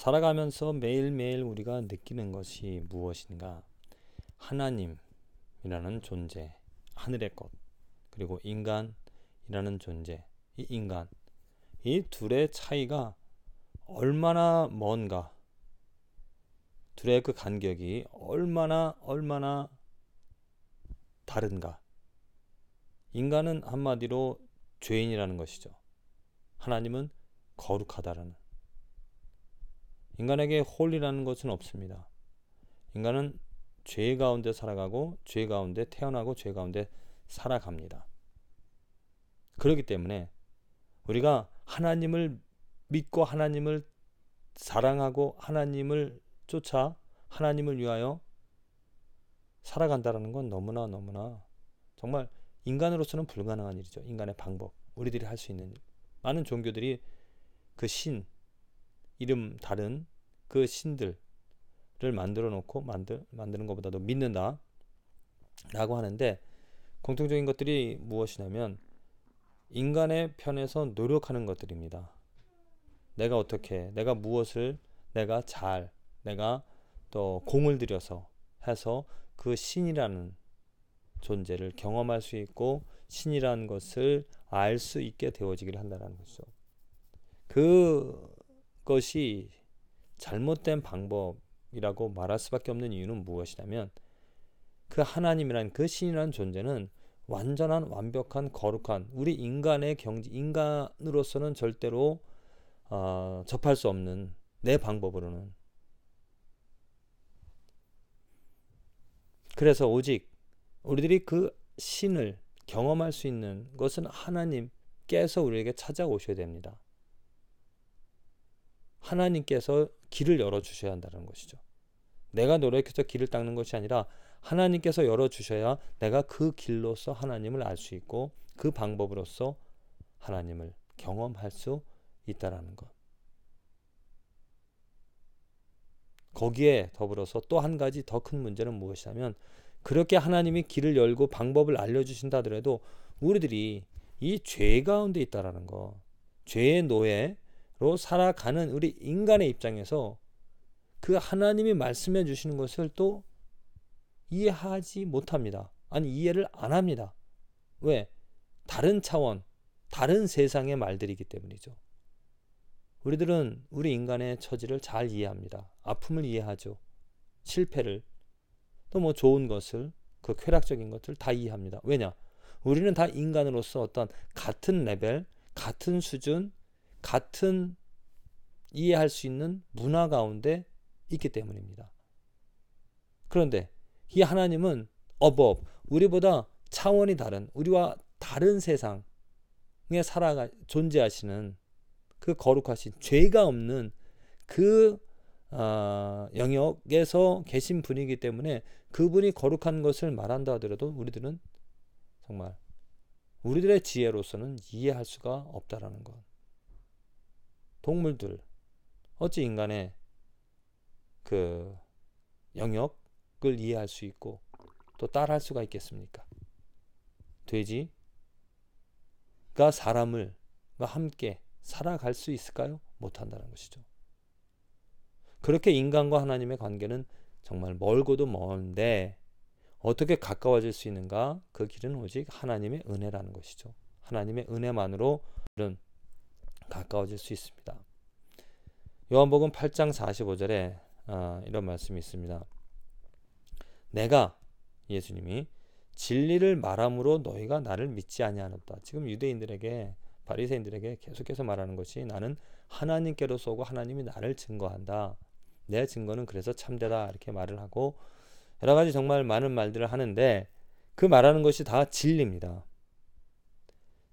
살아가면서 매일매일 우리가 느끼는 것이 무엇인가? 하나님이라는 존재, 하늘의 것, 그리고 인간이라는 존재, 이 인간, 이 둘의 차이가 얼마나 먼가, 둘의 그 간격이 얼마나 얼마나 다른가. 인간은 한마디로 죄인이라는 것이죠. 하나님은 거룩하다라는. 인간에게 홀리라는 것은 없습니다. 인간은 죄 가운데 살아가고 죄 가운데 태어나고 죄 가운데 살아갑니다. 그렇기 때문에 우리가 하나님을 믿고 하나님을 사랑하고 하나님을 쫓아 하나님을 위하여 살아간다라는 건 너무나 너무나 정말 인간으로서는 불가능한 일이죠. 인간의 방법. 우리들이 할 수 있는 많은 종교들이 그 신 이름 다른 그 신들을 만들어 놓고 만들, 만드는 것보다도 믿는다. 라고 하는데 공통적인 것들이 무엇이냐면 인간의 편에서 노력하는 것들입니다. 내가 어떻게, 내가 무엇을 내가 잘, 내가 또 공을 들여서 해서 그 신이라는 존재를 경험할 수 있고 신이라는 것을 알 수 있게 되어지기를 한다는 것이죠. 그것이 잘못된 방법이라고 말할 수밖에 없는 이유는 무엇이냐면 그 하나님이란 그 신이란 존재는 완전한 완벽한 거룩한 우리 인간의 경지 인간으로서는 절대로 어, 접할 수 없는 내 방법으로는 그래서 오직 우리들이 그 신을 경험할 수 있는 것은 하나님께서 우리에게 찾아오셔야 됩니다. 하나님께서 길을 열어 주셔야 한다는 것이죠. 내가 노력해서 길을 닦는 것이 아니라 하나님께서 열어 주셔야 내가 그 길로서 하나님을 알 수 있고 그 방법으로서 하나님을 경험할 수 있다라는 것. 거기에 더불어서 또 한 가지 더 큰 문제는 무엇이냐면 그렇게 하나님이 길을 열고 방법을 알려주신다 하더라도 우리들이 이 죄 가운데 있다라는 거 죄의 노예 로 살아가는 우리 인간의 입장에서 그 하나님이 말씀해 주시는 것을 또 이해하지 못합니다. 아니 이해를 안 합니다. 왜? 다른 차원, 다른 세상의 말들이기 때문이죠. 우리들은 우리 인간의 처지를 잘 이해합니다. 아픔을 이해하죠. 실패를 또 뭐 좋은 것을 그 쾌락적인 것을 다 이해합니다. 왜냐? 우리는 다 인간으로서 어떤 같은 레벨, 같은 수준, 같은 이해할 수 있는 문화 가운데 있기 때문입니다. 그런데 이 하나님은 어법, 우리보다 차원이 다른, 우리와 다른 세상에 살아가, 존재하시는 그 거룩하신 죄가 없는 그 어, 영역에서 계신 분이기 때문에 그분이 거룩한 것을 말한다 하더라도 우리들은 정말 우리들의 지혜로서는 이해할 수가 없다라는 것. 동물들 어찌 인간의 그 영역을 이해할 수 있고 또 따라할 수가 있겠습니까? 돼지가 사람을 함께 살아갈 수 있을까요? 못한다는 것이죠. 그렇게 인간과 하나님의 관계는 정말 멀고도 먼데 어떻게 가까워질 수 있는가? 그 길은 오직 하나님의 은혜라는 것이죠. 하나님의 은혜만으로 이 가까워질 수 있습니다. 요한복음 8장 45절에 아, 이런 말씀이 있습니다. 내가 예수님이 진리를 말함으로 너희가 나를 믿지 아니하였다. 지금 유대인들에게 바리새인들에게 계속해서 말하는 것이 나는 하나님께로 쏘고 하나님이 나를 증거한다. 내 증거는 그래서 참되다 이렇게 말을 하고 여러 가지 정말 많은 말들을 하는데 그 말하는 것이 다 진리입니다.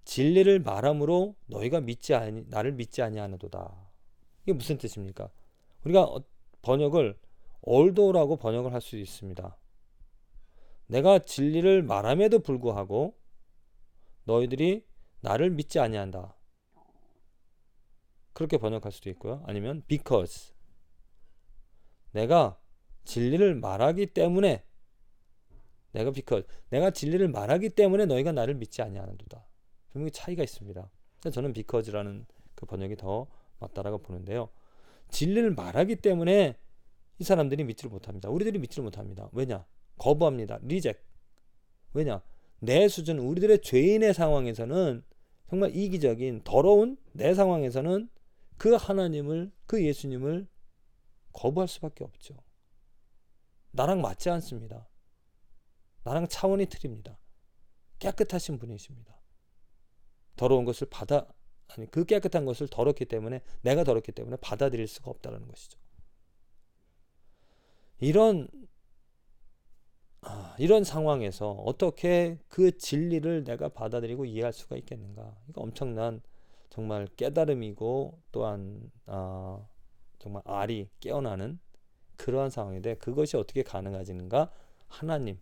진리를 말함으로 너희가 믿지 아니 나를 믿지 아니하는도다. 이게 무슨 뜻입니까? 우리가 어, 번역을 얼도라고 번역을 할 수 있습니다. 내가 진리를 말함에도 불구하고 너희들이 나를 믿지 아니한다. 그렇게 번역할 수도 있고요. 아니면 because 내가 진리를 말하기 때문에 내가 because 내가 진리를 말하기 때문에 너희가 나를 믿지 아니하는도다. 분명히 차이가 있습니다. 저는 비커즈라는 그 번역이 더 맞다라고 보는데요. 진리를 말하기 때문에 이 사람들이 믿지를 못합니다. 우리들이 믿지를 못합니다. 왜냐? 거부합니다. 리젝. 왜냐? 내 수준, 우리들의 죄인의 상황에서는 정말 이기적인 더러운 내 상황에서는 그 하나님을, 그 예수님을 거부할 수밖에 없죠. 나랑 맞지 않습니다. 나랑 차원이 틀립니다. 깨끗하신 분이십니다. 더러운 것을 받아 아니 그 깨끗한 것을 더럽기 때문에 내가 더럽기 때문에 받아들일 수가 없다라는 것이죠. 이런 아, 이런 상황에서 어떻게 그 진리를 내가 받아들이고 이해할 수가 있겠는가? 이거 엄청난 정말 깨달음이고 또한 아, 정말 알이 깨어나는 그러한 상황인데 그것이 어떻게 가능하지는가? 하나님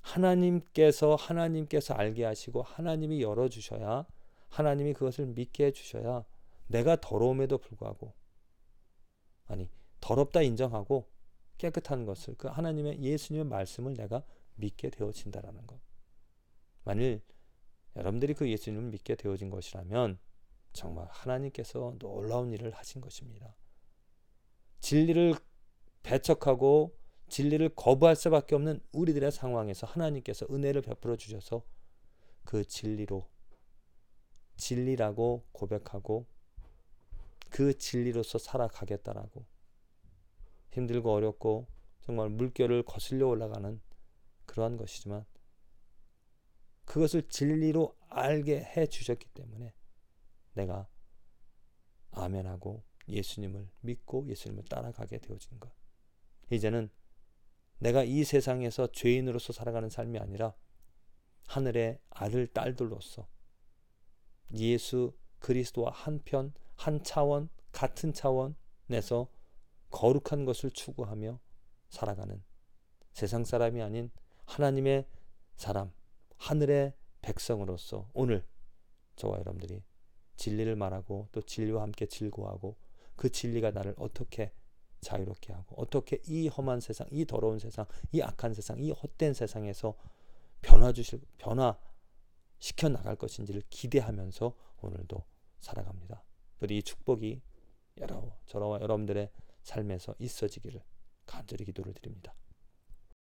하나님께서 하나님께서 알게 하시고 하나님이 열어 주셔야 하나님이 그것을 믿게 해 주셔야 내가 더러움에도 불구하고 아니 더럽다 인정하고 깨끗한 것을 그 하나님의 예수님의 말씀을 내가 믿게 되어진다라는 것. 만일 여러분들이 그 예수님을 믿게 되어진 것이라면 정말 하나님께서 놀라운 일을 하신 것입니다. 진리를 배척하고 진리를 거부할 수밖에 없는 우리들의 상황에서 하나님께서 은혜를 베풀어 주셔서 그 진리로 진리라고 고백하고 그 진리로서 살아가겠다라고 힘들고 어렵고 정말 물결을 거슬려 올라가는 그러한 것이지만 그것을 진리로 알게 해 주셨기 때문에 내가 아멘하고 예수님을 믿고 예수님을 따라가게 되어진 것. 이제는 내가 이 세상에서 죄인으로서 살아가는 삶이 아니라 하늘의 아들 딸들로서 예수 그리스도와 한편 한 차원 같은 차원에서 거룩한 것을 추구하며 살아가는 세상 사람이 아닌 하나님의 사람 하늘의 백성으로서 오늘 저와 여러분들이 진리를 말하고 또 진리와 함께 즐거워하고 그 진리가 나를 어떻게 자유롭게 하고 어떻게 이 험한 세상, 이 더러운 세상, 이 악한 세상, 이 헛된 세상에서 변화 주실 변화 시켜 나갈 것인지를 기대하면서 오늘도 살아갑니다. 부디 이 축복이 여러 저와 여러분들의 삶에서 있어지기를 간절히 기도를 드립니다.